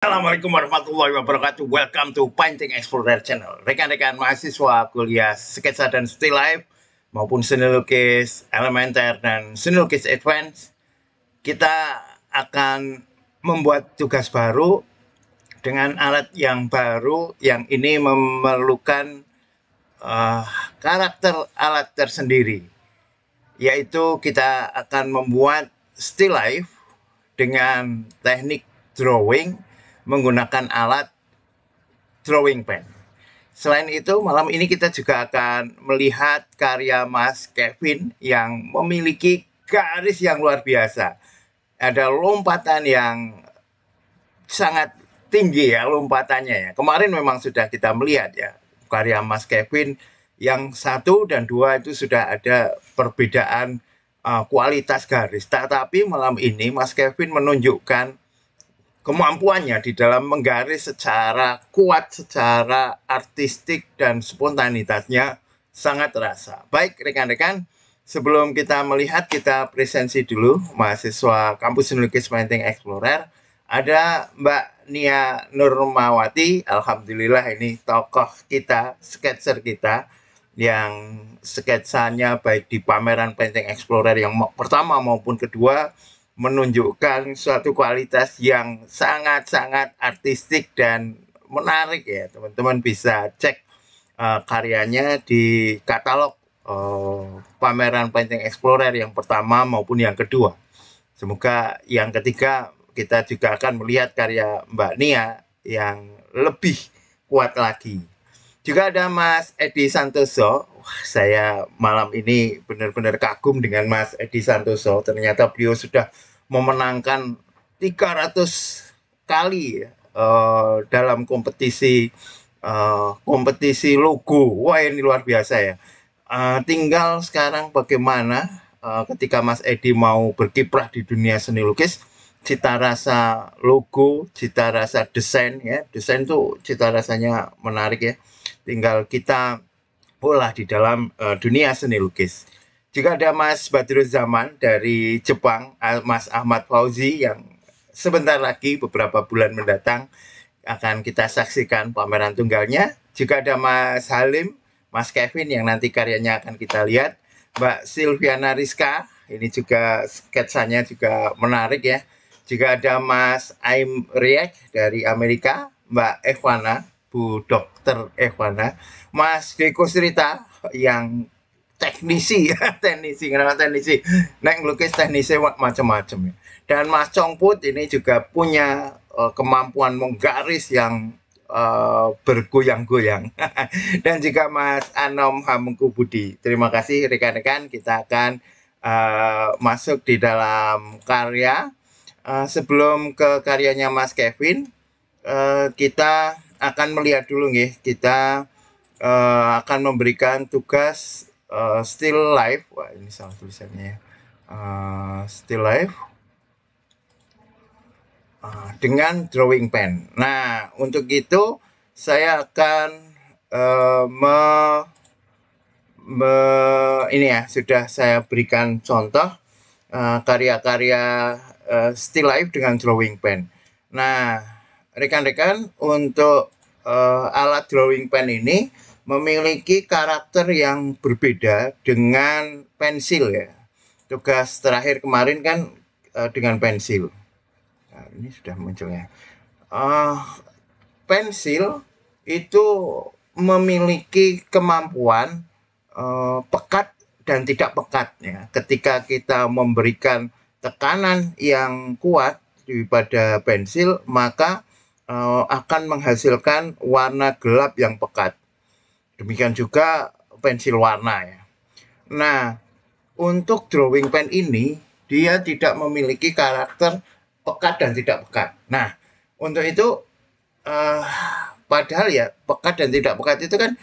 Assalamualaikum warahmatullahi wabarakatuh. Welcome to Painting Explorer Channel. Rekan-rekan mahasiswa kuliah sketsa dan still life maupun seni lukis elementer dan seni lukis advance, kita akan membuat tugas baru dengan alat yang baru yang ini memerlukan uh, karakter alat tersendiri. Yaitu kita akan membuat still life dengan teknik drawing menggunakan alat drawing pen. Selain itu, malam ini kita juga akan melihat karya Mas Kevin yang memiliki garis yang luar biasa. Ada lompatan yang sangat tinggi ya lompatannya ya. Kemarin memang sudah kita melihat ya karya Mas Kevin yang satu dan dua itu sudah ada perbedaan uh, kualitas garis. Tetapi malam ini Mas Kevin menunjukkan kemampuannya di dalam menggaris secara kuat, secara artistik dan spontanitasnya sangat terasa. Baik rekan-rekan, sebelum kita melihat kita presensi dulu mahasiswa kampus lukis Painting Explorer. Ada Mbak Nia Nurmawati, Alhamdulillah ini tokoh kita, sketser kita yang sketsanya baik di pameran Painting Explorer yang pertama maupun kedua menunjukkan suatu kualitas yang sangat-sangat artistik dan menarik ya teman-teman bisa cek uh, karyanya di katalog uh, pameran Painting Explorer yang pertama maupun yang kedua semoga yang ketiga kita juga akan melihat karya Mbak Nia yang lebih kuat lagi juga ada Mas Edi Santoso. Wah, saya malam ini benar-benar kagum dengan Mas Edi Santoso. Ternyata beliau sudah memenangkan 300 kali uh, dalam kompetisi uh, kompetisi logo. Wah ini luar biasa ya. Uh, tinggal sekarang bagaimana uh, ketika Mas Edi mau berkiprah di dunia seni lukis, cita rasa logo, cita rasa desain ya, desain tuh cita rasanya menarik ya. Tinggal kita pula di dalam uh, dunia seni lukis. Juga ada Mas Badrul Zaman dari Jepang, Mas Ahmad Fauzi yang sebentar lagi beberapa bulan mendatang akan kita saksikan pameran tunggalnya. Juga ada Mas Halim, Mas Kevin yang nanti karyanya akan kita lihat. Mbak Silviana Rizka, ini juga sketsanya juga menarik ya. Juga ada Mas Aim Riek dari Amerika, Mbak Evana, Bu Dokter Evana, Mas Deko Srita yang teknisi ya teknisi kenapa teknisi naik lukis teknisi macam-macam ya dan Mas Congput ini juga punya uh, kemampuan menggaris yang uh, bergoyang-goyang dan juga Mas Anom Hamengku Budi terima kasih rekan-rekan kita akan uh, masuk di dalam karya uh, sebelum ke karyanya Mas Kevin uh, kita akan melihat dulu nih kita uh, akan memberikan tugas uh, still live wah ini salah tulisannya ya uh, still live uh, eh, dengan drawing pen nah untuk itu saya akan uh, me, me ini ya sudah saya berikan contoh karya-karya uh, uh, still life dengan drawing pen. Nah, rekan-rekan untuk uh, alat drawing pen ini memiliki karakter yang berbeda dengan pensil ya. Tugas terakhir kemarin kan uh, dengan pensil. Nah, ini sudah munculnya. Uh, pensil itu memiliki kemampuan uh, pekat dan tidak pekat ya. Ketika kita memberikan tekanan yang kuat pada pensil, maka uh, akan menghasilkan warna gelap yang pekat. Demikian juga pensil warna ya. Nah, untuk drawing pen ini dia tidak memiliki karakter pekat dan tidak pekat. Nah, untuk itu uh, padahal ya pekat dan tidak pekat itu kan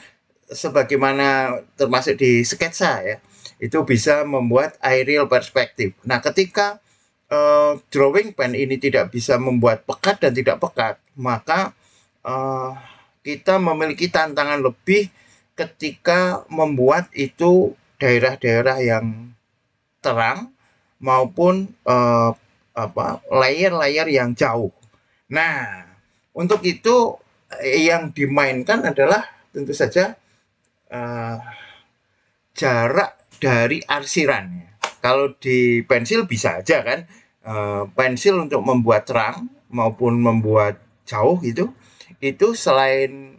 sebagaimana termasuk di sketsa ya. Itu bisa membuat aerial perspektif. Nah, ketika uh, drawing pen ini tidak bisa membuat pekat dan tidak pekat, maka uh, kita memiliki tantangan lebih ketika membuat itu daerah-daerah yang terang maupun eh, apa layer-layer yang jauh. Nah, untuk itu eh, yang dimainkan adalah tentu saja eh, jarak dari arsirannya. Kalau di pensil bisa aja kan eh, pensil untuk membuat terang maupun membuat jauh itu itu selain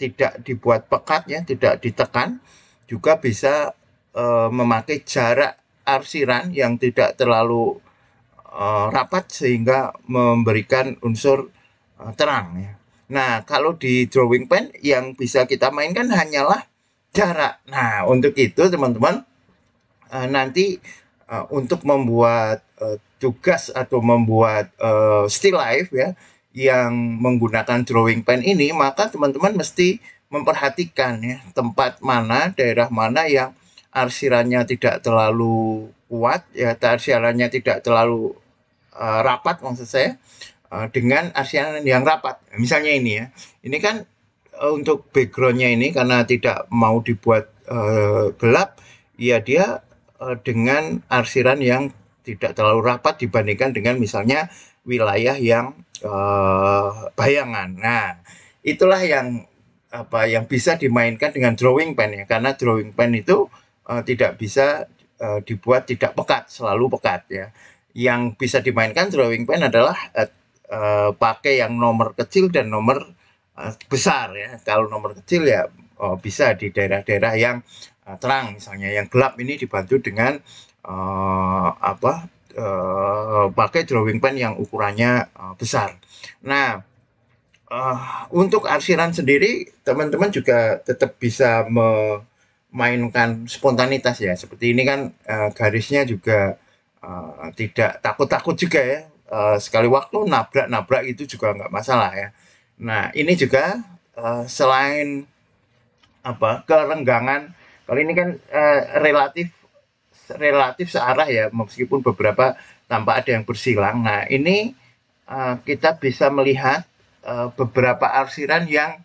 tidak dibuat pekat ya, tidak ditekan, juga bisa e, memakai jarak arsiran yang tidak terlalu e, rapat sehingga memberikan unsur e, terang ya. Nah, kalau di drawing pen yang bisa kita mainkan hanyalah jarak. Nah, untuk itu teman-teman e, nanti e, untuk membuat e, tugas atau membuat e, still life ya yang menggunakan drawing pen ini, maka teman-teman mesti memperhatikan ya tempat mana, daerah mana yang arsirannya tidak terlalu kuat, ya arsirannya tidak terlalu uh, rapat maksud saya uh, dengan arsiran yang rapat. Misalnya ini ya, ini kan uh, untuk backgroundnya ini karena tidak mau dibuat uh, gelap, ya dia uh, dengan arsiran yang tidak terlalu rapat dibandingkan dengan misalnya wilayah yang uh, bayangan. Nah, itulah yang apa yang bisa dimainkan dengan drawing pen ya karena drawing pen itu uh, tidak bisa uh, dibuat tidak pekat, selalu pekat ya. Yang bisa dimainkan drawing pen adalah uh, uh, pakai yang nomor kecil dan nomor uh, besar ya. Kalau nomor kecil ya uh, bisa di daerah-daerah yang uh, terang misalnya yang gelap ini dibantu dengan uh, apa uh, pakai drawing pen yang ukurannya uh, besar. Nah, uh, untuk arsiran sendiri teman-teman juga tetap bisa memainkan spontanitas ya. Seperti ini kan uh, garisnya juga uh, tidak takut-takut juga ya. Uh, sekali waktu nabrak-nabrak itu juga nggak masalah ya. Nah, ini juga uh, selain apa kerenggangan kalau ini kan uh, relatif relatif searah ya meskipun beberapa tanpa ada yang bersilang. Nah ini uh, kita bisa melihat uh, beberapa arsiran yang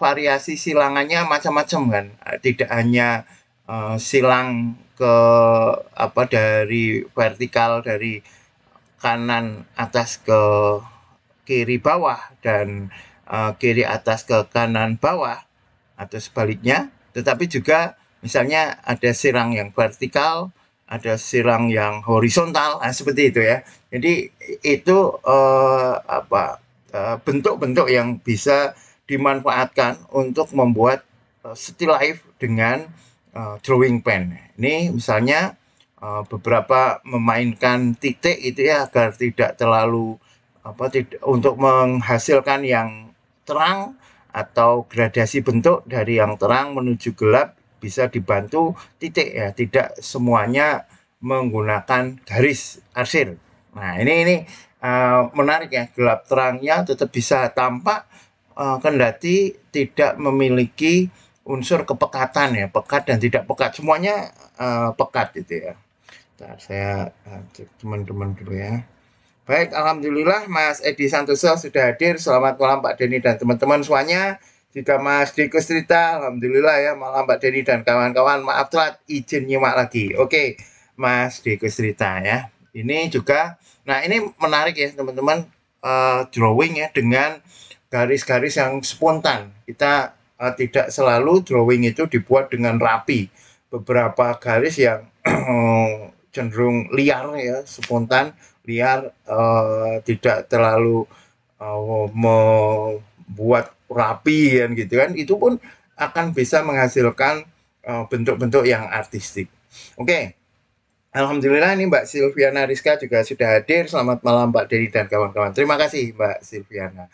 variasi silangannya macam-macam kan, eh, tidak hanya uh, silang ke apa dari vertikal dari kanan atas ke kiri bawah dan uh, kiri atas ke kanan bawah atau sebaliknya, tetapi juga Misalnya ada silang yang vertikal, ada silang yang horizontal, nah, seperti itu ya. Jadi itu uh, apa eh, bentuk-bentuk uh, yang bisa dimanfaatkan untuk membuat uh, still life dengan uh, drawing pen. Ini misalnya uh, beberapa memainkan titik itu ya agar tidak terlalu apa tidak untuk menghasilkan yang terang atau gradasi bentuk dari yang terang menuju gelap bisa dibantu titik ya, tidak semuanya menggunakan garis arsir. Nah, ini ini uh, menarik ya, gelap terangnya tetap bisa tampak uh, kendati tidak memiliki unsur kepekatan ya, pekat dan tidak pekat. Semuanya uh, pekat gitu ya. Bentar, saya cek teman-teman dulu ya. Baik, Alhamdulillah Mas Edi Santoso sudah hadir. Selamat malam Pak Denny dan teman-teman semuanya. Jika Mas Diko cerita, Alhamdulillah ya malam Mbak Dedi dan kawan-kawan. Maaf telat, izin nyimak lagi. Oke, Mas Diko cerita ya. Ini juga, nah ini menarik ya teman-teman. Uh, drawing ya dengan garis-garis yang spontan. Kita uh, tidak selalu drawing itu dibuat dengan rapi. Beberapa garis yang cenderung liar ya, spontan, liar, uh, tidak terlalu uh, membuat rapi kan gitu kan itu pun akan bisa menghasilkan eh, bentuk-bentuk uh, yang artistik. Oke. Okay. Alhamdulillah ini Mbak Silviana Rizka juga sudah hadir. Selamat malam Mbak Dedi dan kawan-kawan. Terima kasih Mbak Silviana.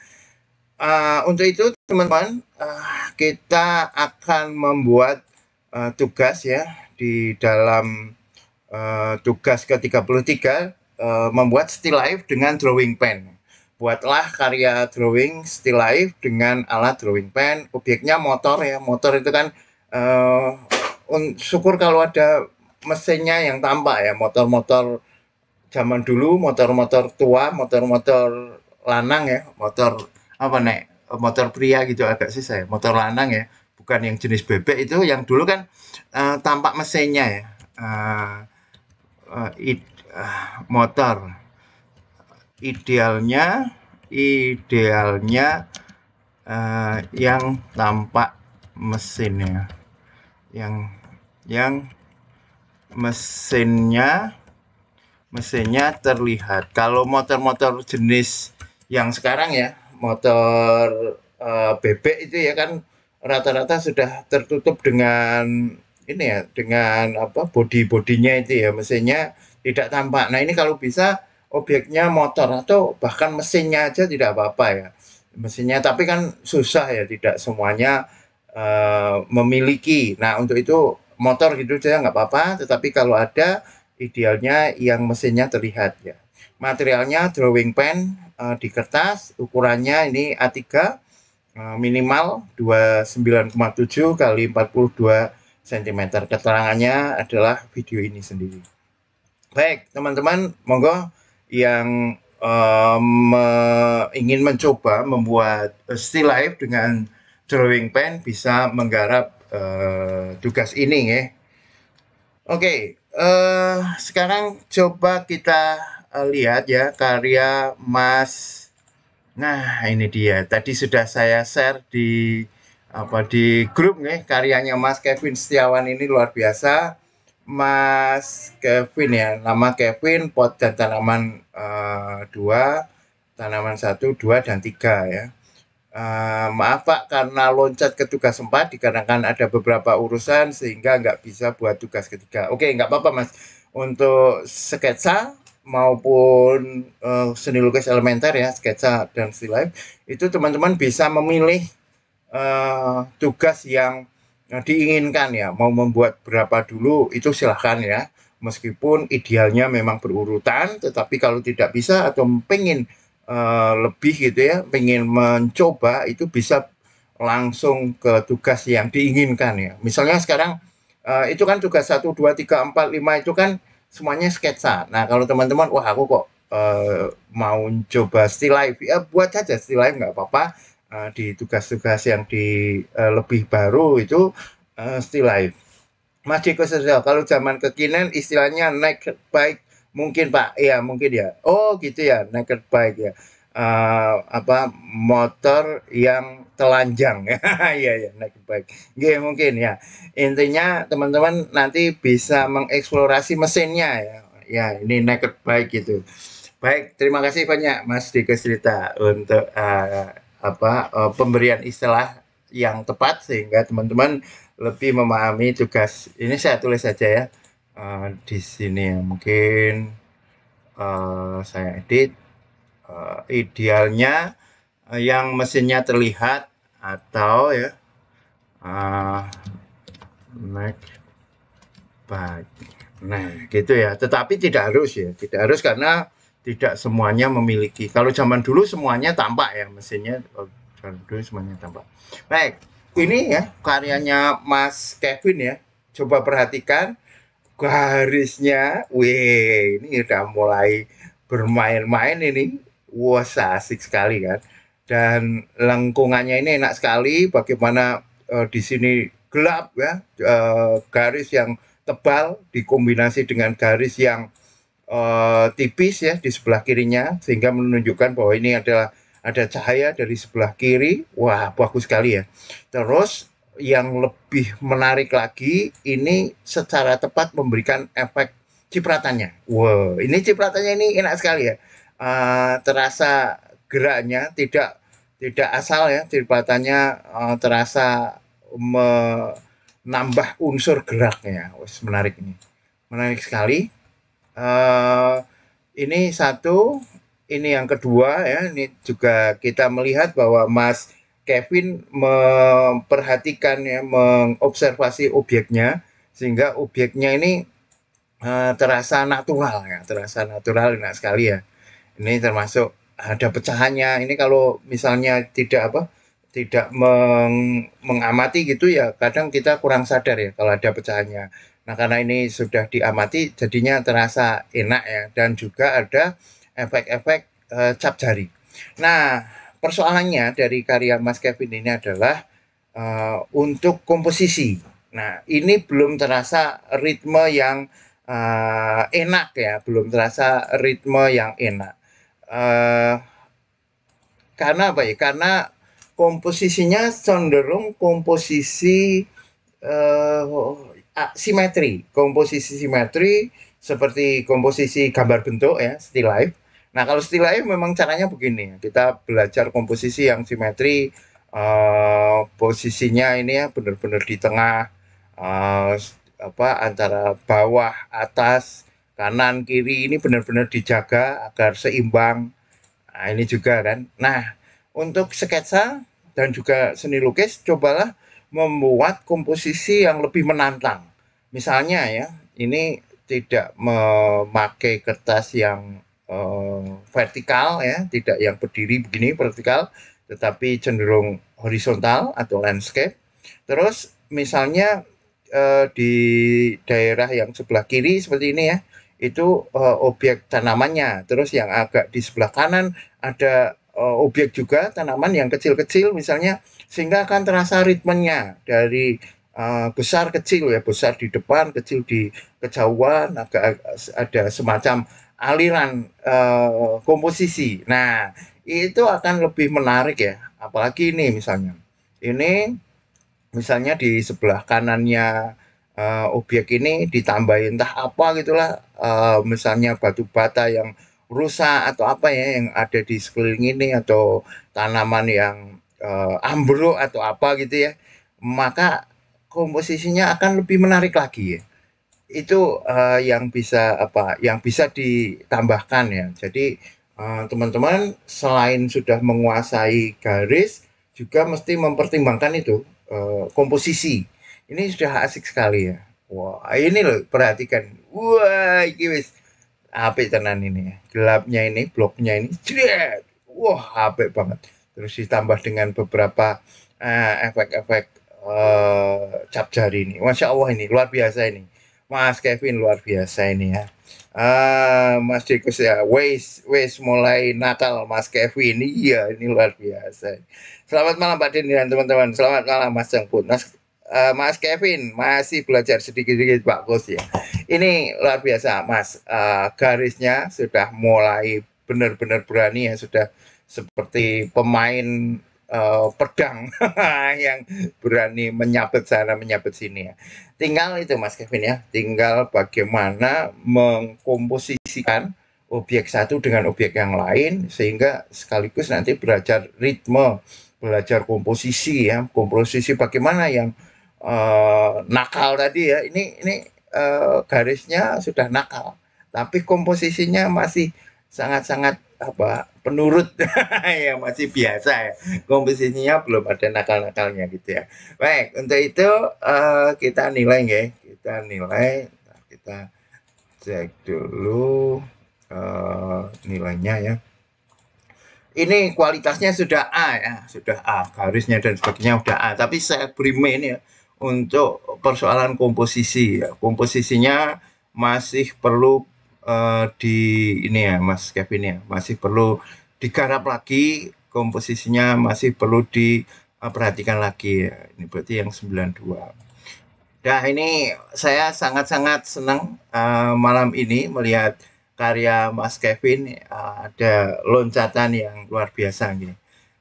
Uh, untuk itu teman-teman uh, kita akan membuat uh, tugas ya di dalam uh, tugas ke-33 uh, membuat still life dengan drawing pen buatlah karya drawing still life dengan alat drawing pen obyeknya motor ya motor itu kan uh, un, syukur kalau ada mesinnya yang tampak ya motor-motor zaman dulu motor-motor tua motor-motor lanang ya motor apa nek motor pria gitu agak sih saya motor lanang ya bukan yang jenis bebek itu yang dulu kan uh, tampak mesinnya ya uh, uh, it, uh, motor idealnya idealnya uh, yang tampak mesinnya yang yang mesinnya mesinnya terlihat kalau motor-motor jenis yang sekarang ya motor uh, bebek itu ya kan rata-rata sudah tertutup dengan ini ya dengan apa body bodinya itu ya mesinnya tidak tampak nah ini kalau bisa Obyeknya motor atau bahkan mesinnya aja tidak apa-apa ya mesinnya tapi kan susah ya tidak semuanya uh, memiliki nah untuk itu motor gitu saja nggak apa-apa tetapi kalau ada idealnya yang mesinnya terlihat ya materialnya drawing pen uh, di kertas ukurannya ini A3 uh, eh, minimal 29,7 kali 42 cm keterangannya adalah video ini sendiri baik teman-teman monggo yang um, ingin mencoba membuat still life dengan drawing pen bisa menggarap uh, tugas ini ya. Oke, okay, uh, eh, sekarang coba kita uh, lihat ya karya Mas. Nah ini dia. Tadi sudah saya share di apa di grup nih karyanya Mas Kevin Setiawan ini luar biasa Mas Kevin ya, nama Kevin pot dan tanaman eh, dua, tanaman satu, dua dan tiga ya. Uh, maaf Pak, karena loncat ke tugas empat dikarenakan ada beberapa urusan sehingga nggak bisa buat tugas ketiga. Oke, nggak apa-apa Mas. Untuk sketsa maupun uh, seni lukis elementer ya, sketsa dan still life, itu teman-teman bisa memilih uh, tugas yang nah, diinginkan ya mau membuat berapa dulu itu silahkan ya meskipun idealnya memang berurutan tetapi kalau tidak bisa atau pengen uh, eh, lebih gitu ya pengen mencoba itu bisa langsung ke tugas yang diinginkan ya misalnya sekarang uh, itu kan tugas 1, 2, 3, 4, 5 itu kan semuanya sketsa nah kalau teman-teman wah aku kok uh, mau coba still life ya buat saja still life nggak apa-apa uh, di tugas-tugas yang di uh, lebih baru itu uh, still life. Mas Diko Sosial, kalau zaman kekinian istilahnya naked bike mungkin Pak, ya mungkin ya. Oh gitu ya, naked bike ya. Uh, apa motor yang telanjang ya ya ya naked bike Gak mungkin ya intinya teman-teman nanti bisa mengeksplorasi mesinnya ya ya ini naked bike gitu baik terima kasih banyak Mas Diko cerita untuk uh, apa uh, pemberian istilah yang tepat sehingga teman-teman lebih memahami tugas ini saya tulis saja ya uh, di sini ya mungkin uh, saya edit uh, idealnya uh, yang mesinnya terlihat atau ya uh, naik baik nah gitu ya tetapi tidak harus ya tidak harus karena tidak semuanya memiliki. Kalau zaman dulu semuanya tampak ya mesinnya oh, zaman dulu semuanya tampak. Baik, ini ya karyanya Mas Kevin ya. Coba perhatikan garisnya. Wih, ini udah mulai bermain-main ini. Wah, asik sekali kan. Dan lengkungannya ini enak sekali bagaimana uh, di sini gelap ya, uh, garis yang tebal dikombinasi dengan garis yang Eh, tipis ya di sebelah kirinya sehingga menunjukkan bahwa ini adalah ada cahaya dari sebelah kiri. Wah, bagus sekali ya. Terus yang lebih menarik lagi ini secara tepat memberikan efek cipratannya. Wow, ini cipratannya ini enak sekali ya. Uh, terasa geraknya tidak tidak asal ya cipratannya uh, terasa menambah unsur geraknya. Wah, menarik ini. Menarik sekali. Eh, ini satu, ini yang kedua ya. Ini juga kita melihat bahwa Mas Kevin memperhatikan ya, mengobservasi objeknya sehingga objeknya ini uh, terasa natural ya, terasa natural enak sekali ya. Ini termasuk ada pecahannya. Ini kalau misalnya tidak apa? tidak meng, mengamati gitu ya kadang kita kurang sadar ya kalau ada pecahannya Nah, karena ini sudah diamati, jadinya terasa enak ya, dan juga ada efek-efek e, cap jari. Nah, persoalannya dari karya Mas Kevin ini adalah e, untuk komposisi. Nah, ini belum terasa ritme yang e, enak ya, belum terasa ritme yang enak. E, karena apa ya? Karena komposisinya cenderung komposisi uh, Ah, simetri, komposisi simetri seperti komposisi gambar bentuk ya, still life. Nah, kalau still life memang caranya begini, kita belajar komposisi yang simetri uh, posisinya ini ya benar-benar di tengah uh, apa antara bawah, atas, kanan, kiri ini benar-benar dijaga agar seimbang. Nah, ini juga kan. Nah, untuk sketsa dan juga seni lukis cobalah membuat komposisi yang lebih menantang. Misalnya ya, ini tidak memakai kertas yang uh, vertikal ya, tidak yang berdiri begini vertikal, tetapi cenderung horizontal atau landscape. Terus misalnya uh, di daerah yang sebelah kiri seperti ini ya, itu uh, objek tanamannya. Terus yang agak di sebelah kanan ada uh, eh, objek juga tanaman yang kecil-kecil misalnya sehingga akan terasa ritmenya dari uh, besar kecil ya besar di depan kecil di kejauhan agak ada semacam aliran uh, komposisi. Nah itu akan lebih menarik ya apalagi ini misalnya ini misalnya di sebelah kanannya uh, objek ini ditambahin entah apa gitulah uh, misalnya batu bata yang rusak atau apa ya yang ada di sekeliling ini atau tanaman yang uh, ambruk atau apa gitu ya maka komposisinya akan lebih menarik lagi ya itu uh, yang bisa apa yang bisa ditambahkan ya jadi eh, teman-teman uh, selain sudah menguasai garis juga mesti mempertimbangkan itu uh, komposisi ini sudah asik sekali ya wah ini loh perhatikan wah ini apik tenan ini ya, gelapnya ini bloknya ini jret wah apik banget terus ditambah dengan beberapa eh, efek-efek uh, cap jari ini masya allah ini luar biasa ini mas Kevin luar biasa ini ya uh, mas Dikus ya wes wes mulai Natal, mas Kevin iya ini luar biasa selamat malam Pak Din dan teman-teman selamat malam Mas Jangpun mas uh, Mas Kevin masih belajar sedikit-sedikit Pak Bos ya. Ini luar biasa Mas, uh, garisnya sudah mulai benar-benar berani ya sudah seperti pemain uh, pedang yang berani menyabet sana menyabet sini ya. Tinggal itu Mas Kevin ya, tinggal bagaimana mengkomposisikan objek satu dengan objek yang lain sehingga sekaligus nanti belajar ritme, belajar komposisi ya, komposisi bagaimana yang Eh, nakal tadi ya ini ini uh, garisnya sudah nakal tapi komposisinya masih sangat-sangat apa penurut ya masih biasa ya komposisinya belum ada nakal-nakalnya gitu ya baik untuk itu uh, kita nilai ya kita nilai kita cek dulu uh, nilainya ya ini kualitasnya sudah A ya sudah A garisnya dan sebagainya sudah A tapi saya beri main ya untuk persoalan komposisi ya. komposisinya masih perlu uh, di ini ya Mas Kevin ya masih perlu digarap lagi komposisinya masih perlu diperhatikan lagi ya ini berarti yang 92 Nah ini saya sangat-sangat senang uh, malam ini melihat karya Mas Kevin uh, ada loncatan yang luar biasa nih.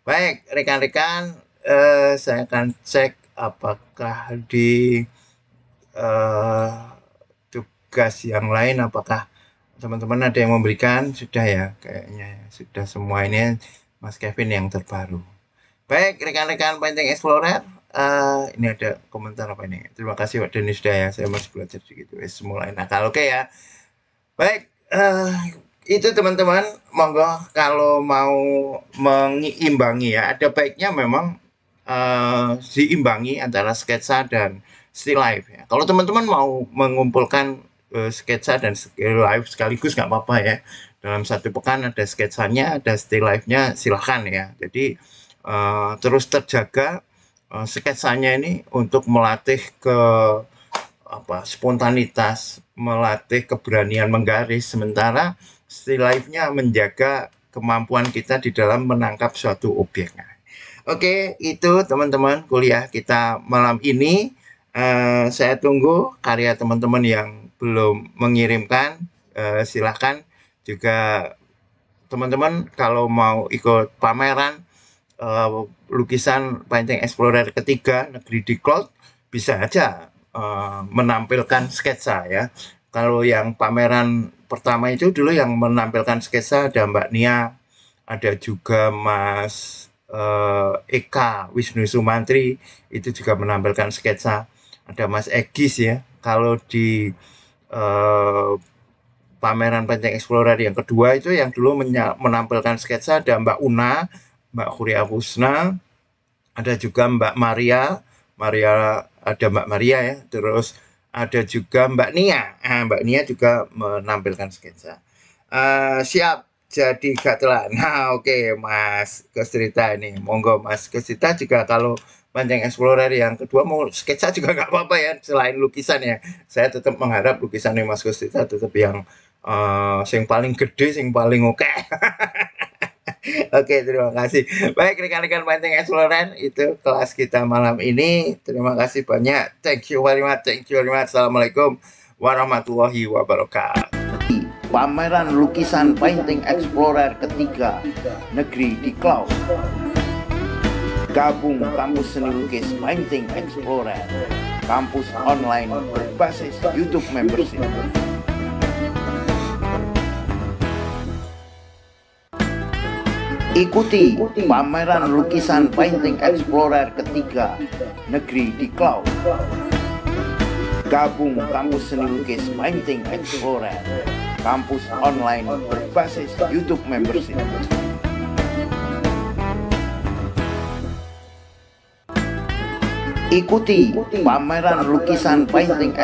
Baik rekan-rekan uh, saya akan cek apakah di uh, tugas yang lain apakah teman-teman ada yang memberikan sudah ya kayaknya sudah semua ini Mas Kevin yang terbaru baik rekan-rekan Panjang Explorer uh, ini ada komentar apa ini terima kasih Pak Denis sudah ya saya masih belajar sedikit Semua mulai Nah oke okay, ya baik uh, itu teman-teman monggo kalau mau mengimbangi ya ada baiknya memang Eh, diimbangi antara sketsa dan still life. Ya. Kalau teman-teman mau mengumpulkan uh, sketsa dan still life sekaligus nggak apa-apa ya. Dalam satu pekan ada sketsanya, ada still life-nya, silahkan ya. Jadi uh, terus terjaga uh, sketsanya ini untuk melatih ke apa spontanitas, melatih keberanian menggaris. Sementara still life-nya menjaga kemampuan kita di dalam menangkap suatu objeknya. Oke, itu teman-teman kuliah kita malam ini. Uh, saya tunggu karya teman-teman yang belum mengirimkan. Uh, eh, silahkan juga teman-teman kalau mau ikut pameran uh, lukisan Painting Explorer ketiga negeri di cloud bisa aja uh, menampilkan sketsa ya. Kalau yang pameran pertama itu dulu yang menampilkan sketsa ada Mbak Nia, ada juga Mas Eh, Eka Wisnu Sumantri itu juga menampilkan sketsa ada Mas Egis ya kalau di uh, pameran panjang Explorer yang kedua itu yang dulu menampilkan sketsa ada Mbak Una Mbak Kurya Husna ada juga Mbak Maria Maria ada Mbak Maria ya terus ada juga Mbak Nia ah, Mbak Nia juga menampilkan sketsa uh, siap jadi gak telan. Nah, oke okay, Mas Kesrita ini. Monggo Mas Kesrita juga kalau Panjang Explorer yang kedua mau sketsa juga nggak apa-apa ya selain lukisan ya. Saya tetap mengharap lukisan nih, Mas Kesrita tetap yang uh, sing paling gede, sing paling oke. Okay. oke, okay, terima kasih. Baik rekan-rekan Banteng Explorer itu kelas kita malam ini. Terima kasih banyak. Thank you very much. Thank you very much. Assalamualaikum warahmatullahi wabarakatuh pameran lukisan Painting Explorer ketiga negeri di Cloud. Gabung kampus seni lukis Painting Explorer, kampus online berbasis YouTube membership. Ikuti pameran lukisan Painting Explorer ketiga negeri di Cloud. Gabung kampus seni lukis Painting Explorer, kampus online berbasis YouTube membership. Ikuti pameran lukisan painting